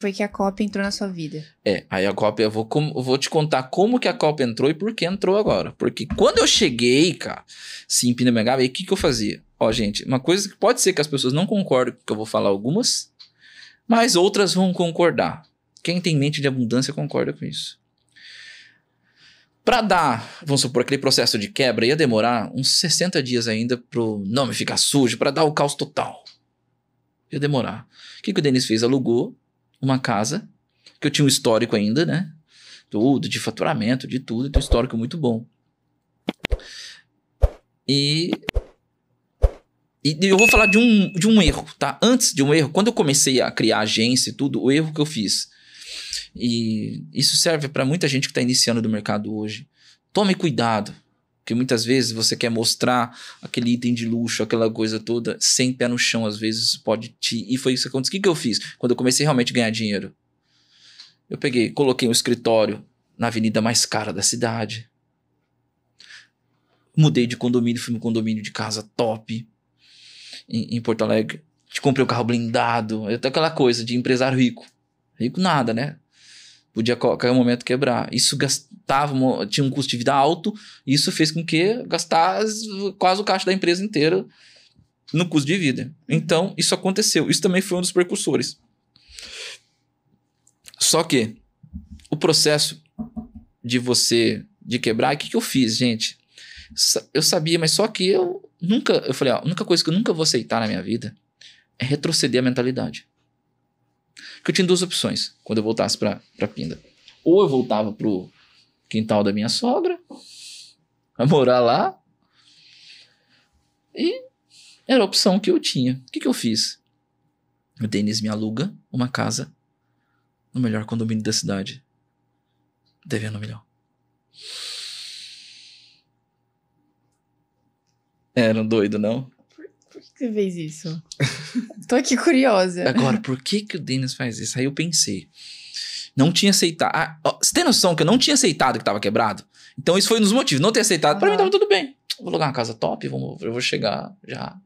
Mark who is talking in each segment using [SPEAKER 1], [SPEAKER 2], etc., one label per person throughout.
[SPEAKER 1] Foi que a Copa entrou na sua vida. É, aí a Copa, eu vou, com, eu vou te contar como que a Copa entrou e por que entrou agora. Porque quando eu cheguei, cara, sim, em aí o que que eu fazia? Ó, gente, uma coisa que pode ser que as pessoas não concordem com que eu vou falar algumas, mas outras vão concordar. Quem tem mente de abundância concorda com isso. Para dar, vamos supor, aquele processo de quebra ia demorar uns 60 dias ainda para o nome ficar sujo, para dar o caos total. Ia demorar. O que, que o Denis fez? Alugou uma casa, que eu tinha um histórico ainda, né? Tudo, de faturamento, de tudo, tem um histórico muito bom. E e eu vou falar de um, de um erro, tá? Antes de um erro, quando eu comecei a criar agência e tudo, o erro que eu fiz. E isso serve para muita gente que está iniciando do mercado hoje. Tome cuidado, porque muitas vezes você quer mostrar aquele item de luxo, aquela coisa toda, sem pé no chão, às vezes pode te. E foi isso que aconteceu. O que, que eu fiz quando eu comecei realmente a ganhar dinheiro? Eu peguei, coloquei um escritório na avenida mais cara da cidade. Mudei de condomínio, fui no condomínio de casa top em, em Porto Alegre. Te comprei um carro blindado, até aquela coisa de empresário rico. Rico nada, né? Podia qualquer momento quebrar. Isso gastava, tinha um custo de vida alto, e isso fez com que gastasse quase o caixa da empresa inteira no custo de vida. Então, isso aconteceu. Isso também foi um dos precursores. Só que o processo de você de quebrar, o que, que eu fiz, gente? Eu sabia, mas só que eu nunca, eu falei, ó, a única coisa que eu nunca vou aceitar na minha vida é retroceder a mentalidade. Porque eu tinha duas opções quando eu voltasse para Pinda. Ou eu voltava pro quintal da minha sogra, a morar lá. E era a opção que eu tinha. O que, que eu fiz? O Denis me aluga uma casa no melhor condomínio da cidade, devendo melhor Era um doido, não? você fez isso? Tô aqui curiosa. Agora, por que que o Denis faz isso? Aí eu pensei. Não tinha aceitado. Ah, ó, você tem noção que eu não tinha aceitado que tava quebrado? Então isso foi um dos motivos. Não ter aceitado, uhum. pra mim tava tudo bem. Vou alugar uma casa top, vamos, eu vou chegar já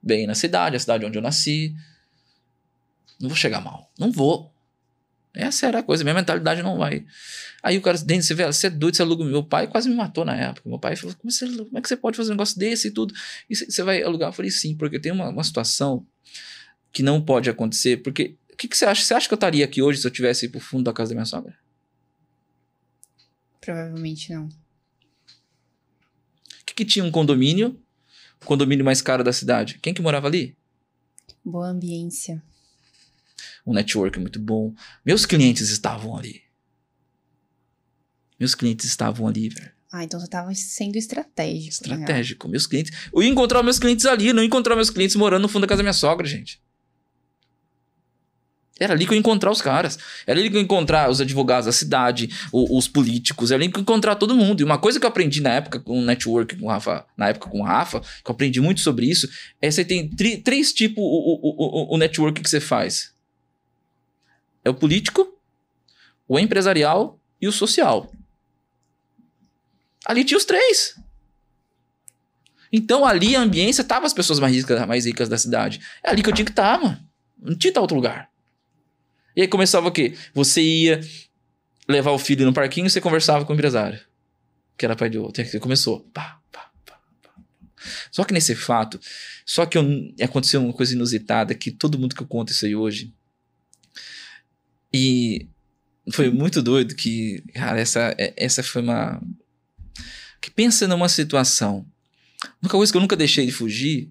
[SPEAKER 1] bem na cidade, a cidade onde eu nasci. Não vou chegar mal. Não vou. Essa era a coisa, minha mentalidade não vai. Aí o cara, dentro você, vê, você é doido, você aluga. Meu pai quase me matou na época. Meu pai falou: como, você, como é que você pode fazer um negócio desse e tudo? E você vai alugar? Eu falei: sim, porque tem uma, uma situação que não pode acontecer. Porque o que, que você acha? Você acha que eu estaria aqui hoje se eu tivesse ido pro fundo da casa da minha sogra? Provavelmente não. O que, que tinha um condomínio? O condomínio mais caro da cidade? Quem que morava ali? Boa ambiência um network muito bom. Meus clientes estavam ali. Meus clientes estavam ali, velho. Ah, então você estava sendo estratégico. Né? Estratégico. Meus clientes. Eu ia encontrar meus clientes ali, não ia encontrar meus clientes morando no fundo da casa da minha sogra, gente. Era ali que eu ia encontrar os caras. Era ali que eu ia encontrar os advogados da cidade, os, os políticos. Era ali que eu ia encontrar todo mundo. E uma coisa que eu aprendi na época com o network, com o Rafa, na época com o Rafa, que eu aprendi muito sobre isso, é você tem três tipos o, o, o, o network que você faz. É o político, o empresarial e o social. Ali tinha os três. Então ali a ambiência tava as pessoas mais ricas, mais ricas da cidade. É ali que eu tinha que estar, tá, mano. Não tinha tá outro lugar. E aí começava o quê? Você ia levar o filho no parquinho e você conversava com o empresário. Que era pai de outro. E começou. Pá, pá, pá, pá. Só que nesse fato, só que eu, aconteceu uma coisa inusitada que todo mundo que eu conto isso aí hoje, e foi muito doido que, cara, essa, é, essa foi uma. Que pensa numa situação. única coisa que eu nunca deixei de fugir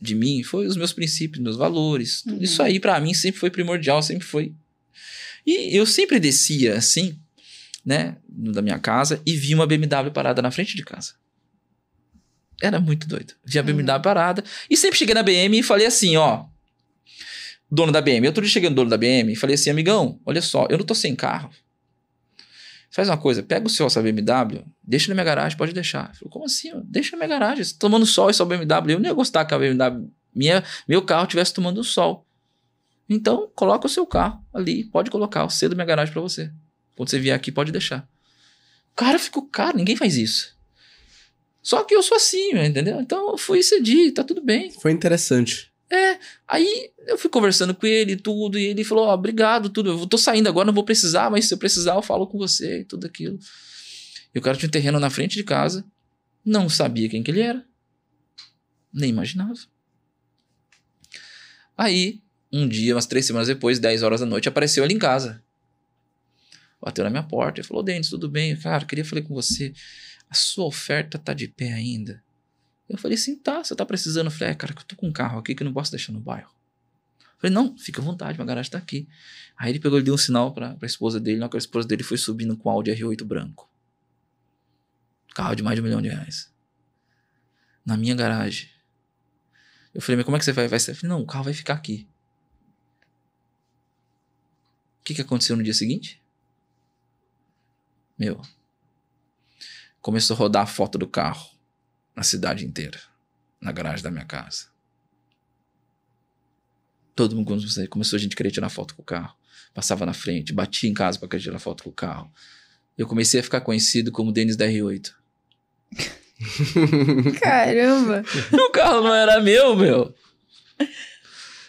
[SPEAKER 1] de mim foi os meus princípios, meus valores. Uhum. Isso aí para mim sempre foi primordial, sempre foi. E eu sempre descia assim, né, da minha casa e vi uma BMW parada na frente de casa. Era muito doido. Vi a BMW uhum. parada e sempre cheguei na BM e falei assim, ó, dono da BM. Outro dia cheguei no dono da BM e falei assim, amigão, olha só, eu não tô sem carro. Faz uma coisa, pega o seu essa BMW, deixa na minha garagem, pode deixar. Eu falei, como assim? Deixa na minha garagem, você tá tomando sol essa BMW. Eu nem ia gostar que a BMW, minha, meu carro estivesse tomando sol. Então, coloca o seu carro ali, pode colocar, eu cedo minha garagem para você. Quando você vier aqui, pode deixar. Cara, ficou caro, ninguém faz isso. Só que eu sou assim, entendeu? Então, foi fui cedi, tá tudo bem. Foi interessante. É, aí eu fui conversando com ele tudo, e ele falou, oh, obrigado, tudo, eu tô saindo agora, não vou precisar, mas se eu precisar eu falo com você e tudo aquilo. E o cara tinha um terreno na frente de casa, não sabia quem que ele era, nem imaginava. Aí, um dia, umas três semanas depois, 10 horas da noite, apareceu ali em casa. Bateu na minha porta e falou, Dentes, tudo bem? Cara, ah, queria falar com você, a sua oferta tá de pé ainda? Eu falei assim, tá, você tá precisando. Eu falei, é, cara, que eu tô com um carro aqui que eu não posso deixar no bairro. Eu falei, não, fica à vontade, minha garagem tá aqui. Aí ele pegou, e deu um sinal pra, pra esposa dele, na hora que a esposa dele foi subindo com o Audi R8 branco. Carro de mais de um milhão de reais. Na minha garagem. Eu falei, mas como é que você vai? vai ser? Eu falei, não, o carro vai ficar aqui. O que, que aconteceu no dia seguinte? Meu, começou a rodar a foto do carro a cidade inteira, na garagem da minha casa. Todo mundo começou a gente querer tirar foto com o carro. Passava na frente, batia em casa para querer tirar foto com o carro. Eu comecei a ficar conhecido como Denis da R8. Caramba! o carro não era meu, meu.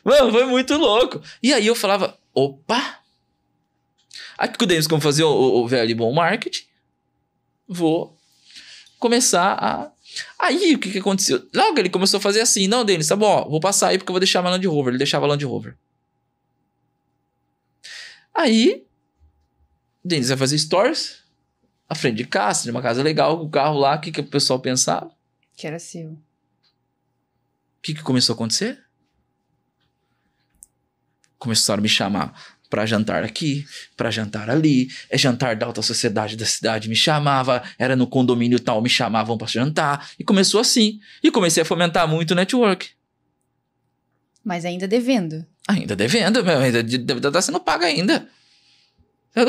[SPEAKER 1] Mano, foi muito louco. E aí eu falava, opa! Aqui com o Denis, como fazer o, o, o velho bom marketing, vou começar a Aí, o que, que aconteceu? Logo ele começou a fazer assim: não, Denis, tá bom, ó, vou passar aí porque eu vou deixar a Land Rover. Ele deixava a Land Rover. Aí, Denis vai fazer stories, à frente de casa, assim, de uma casa legal, com o carro lá, o que, que o pessoal pensava? Que era seu. O que, que começou a acontecer? Começaram a me chamar para jantar aqui, para jantar ali, é jantar da alta sociedade da cidade me chamava, era no condomínio tal me chamavam para jantar e começou assim. E comecei a fomentar muito o network. Mas ainda devendo. Ainda devendo, ainda deve tá sendo paga ainda. Tá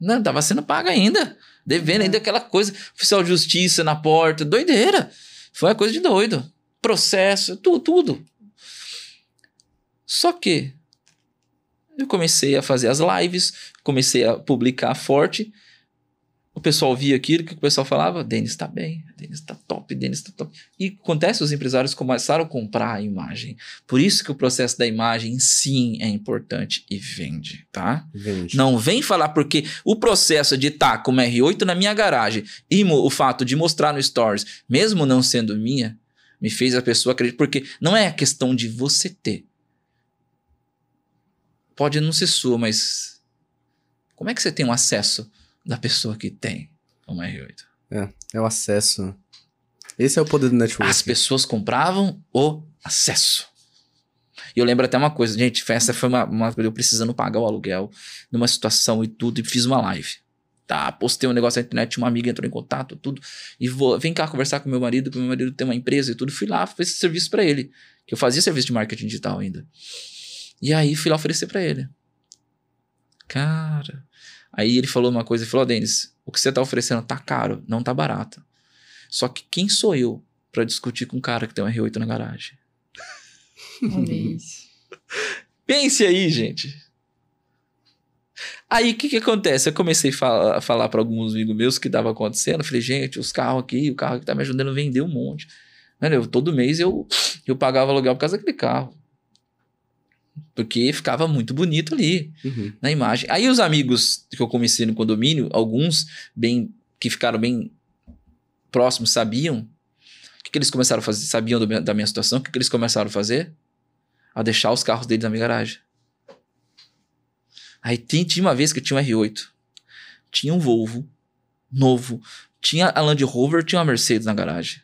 [SPEAKER 1] Não, tava sendo paga ainda. Devendo uhum. ainda aquela coisa. Oficial de justiça na porta, doideira. Foi uma coisa de doido. Processo, tudo, tudo. Só que eu comecei a fazer as lives, comecei a publicar forte. O pessoal via aquilo, que o pessoal falava? Denis tá bem, Denis tá top, Denis tá top. E acontece, os empresários começaram a comprar a imagem. Por isso que o processo da imagem, sim, é importante e vende, tá? Vende. Não vem falar, porque o processo de estar tá com uma R8 na minha garagem e o fato de mostrar no Stories, mesmo não sendo minha, me fez a pessoa acreditar. Porque não é a questão de você ter, pode não ser sua, mas como é que você tem um acesso da pessoa que tem uma R8? É, é o acesso. Esse é o poder do network. As pessoas compravam o acesso. E eu lembro até uma coisa, gente, festa foi uma, uma eu precisando pagar o aluguel numa situação e tudo, e fiz uma live. Tá, postei um negócio na internet, uma amiga entrou em contato, tudo, e vou, vem cá conversar com meu marido, que meu marido tem uma empresa e tudo, fui lá, fiz esse serviço para ele, que eu fazia serviço de marketing digital ainda. E aí fui lá oferecer para ele. Cara. Aí ele falou uma coisa e falou: oh, Denis, o que você tá oferecendo tá caro, não tá barato. Só que quem sou eu para discutir com um cara que tem um R8 na garagem? Pense aí, gente. Aí o que, que acontece? Eu comecei a fala, falar para alguns amigos meus que tava acontecendo. Falei, gente, os carros aqui, o carro que tá me ajudando a vender um monte. Mano, eu, todo mês eu, eu pagava aluguel por causa daquele carro. Porque ficava muito bonito ali uhum. na imagem. Aí os amigos que eu comecei no condomínio, alguns bem que ficaram bem próximos sabiam. O que, que eles começaram a fazer? Sabiam do, da minha situação. O que, que eles começaram a fazer? A deixar os carros deles na minha garagem. Aí tem, tinha uma vez que eu tinha um R8. Tinha um Volvo novo. Tinha a Land Rover, tinha uma Mercedes na garagem.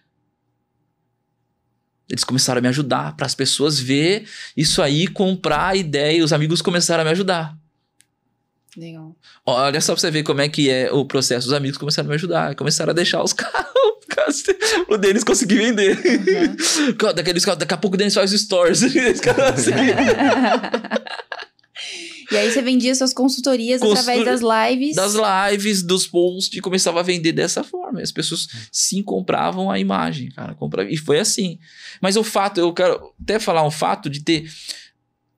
[SPEAKER 1] Eles começaram a me ajudar para as pessoas ver isso aí, comprar a ideia. Os amigos começaram a me ajudar. Legal. Olha só pra você ver como é que é o processo. Os amigos começaram a me ajudar, começaram a deixar os carros. O Denis conseguiu vender. Uhum. carros, daqui a pouco o Denis faz stories. Eles E aí você vendia suas consultorias Consultor... através das lives. Das lives, dos posts, e começava a vender dessa forma. E as pessoas sim compravam a imagem, cara. Compravam, e foi assim. Mas o fato, eu quero até falar um fato de ter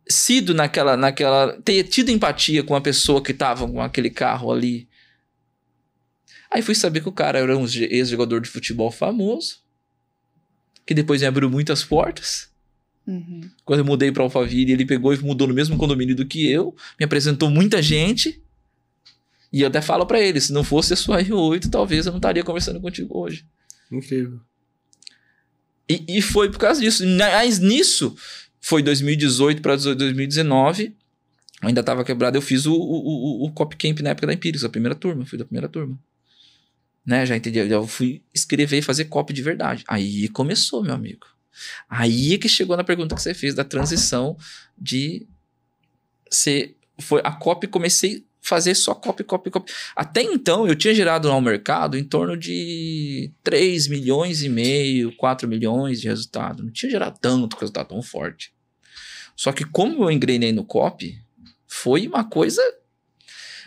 [SPEAKER 1] sido naquela, naquela ter tido empatia com a pessoa que estava com aquele carro ali. Aí fui saber que o cara era um ex-jogador de futebol famoso, que depois me abriu muitas portas. Uhum. Quando eu mudei para Alphaville, ele pegou e mudou no mesmo condomínio do que eu, me apresentou muita gente. E eu até falo para ele, se não fosse a sua R8, talvez eu não estaria conversando contigo hoje. Incrível. E, e foi por causa disso. Mas nisso, foi 2018 para 2019, eu ainda estava quebrado, eu fiz o, o, o, o Cop Camp na época da Empíricos, a primeira turma, fui da primeira turma. Né, já entendi, eu fui escrever e fazer copy de verdade. Aí começou, meu amigo. Aí é que chegou na pergunta que você fez da transição de ser foi a copy comecei a fazer só copy, copy, copy. Até então eu tinha gerado no mercado em torno de 3 milhões e meio, 4 milhões de resultado. Não tinha gerado tanto resultado tão forte. Só que como eu engrenei no copy, foi uma coisa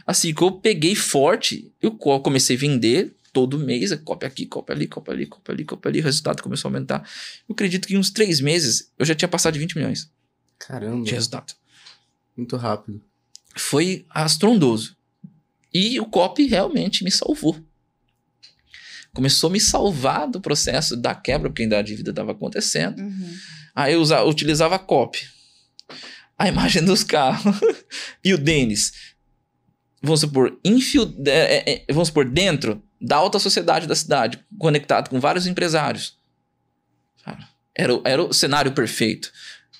[SPEAKER 1] assim que eu peguei forte, eu comecei a vender todo mês, é cópia aqui, cópia ali, cópia ali, cópia ali, cópia ali, o resultado começou a aumentar. Eu acredito que em uns três meses eu já tinha passado de 20 milhões. Caramba. De resultado. Muito rápido. Foi astrondoso. E o copy realmente me salvou. Começou a me salvar do processo da quebra, porque ainda a dívida estava acontecendo. Uhum. Aí eu usava, utilizava copy a imagem dos carros e o Denis vamos supor, infil, é, é, é, vamos supor, dentro da alta sociedade da cidade, conectado com vários empresários. Era, era o cenário perfeito.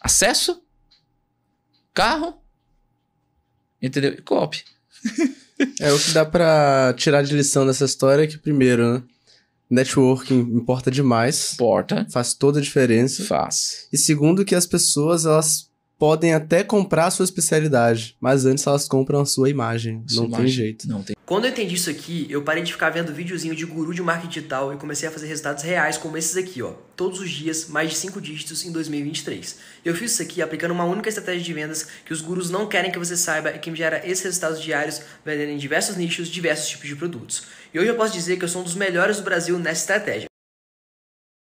[SPEAKER 1] Acesso, carro, entendeu? E copy. é o que dá para tirar de lição dessa história é que, primeiro, né? Networking importa demais. Importa. Faz toda a diferença. Faz. E segundo, que as pessoas, elas podem até comprar a sua especialidade, mas antes elas compram a sua imagem. Sua não imagem. tem jeito. Não tem. Quando eu entendi isso aqui, eu parei de ficar vendo videozinho de guru de marketing digital e comecei a fazer resultados reais como esses aqui, ó. Todos os dias, mais de 5 dígitos em 2023. Eu fiz isso aqui aplicando uma única estratégia de vendas que os gurus não querem que você saiba e que me gera esses resultados diários vendendo em diversos nichos, diversos tipos de produtos. E hoje eu posso dizer que eu sou um dos melhores do Brasil nessa estratégia.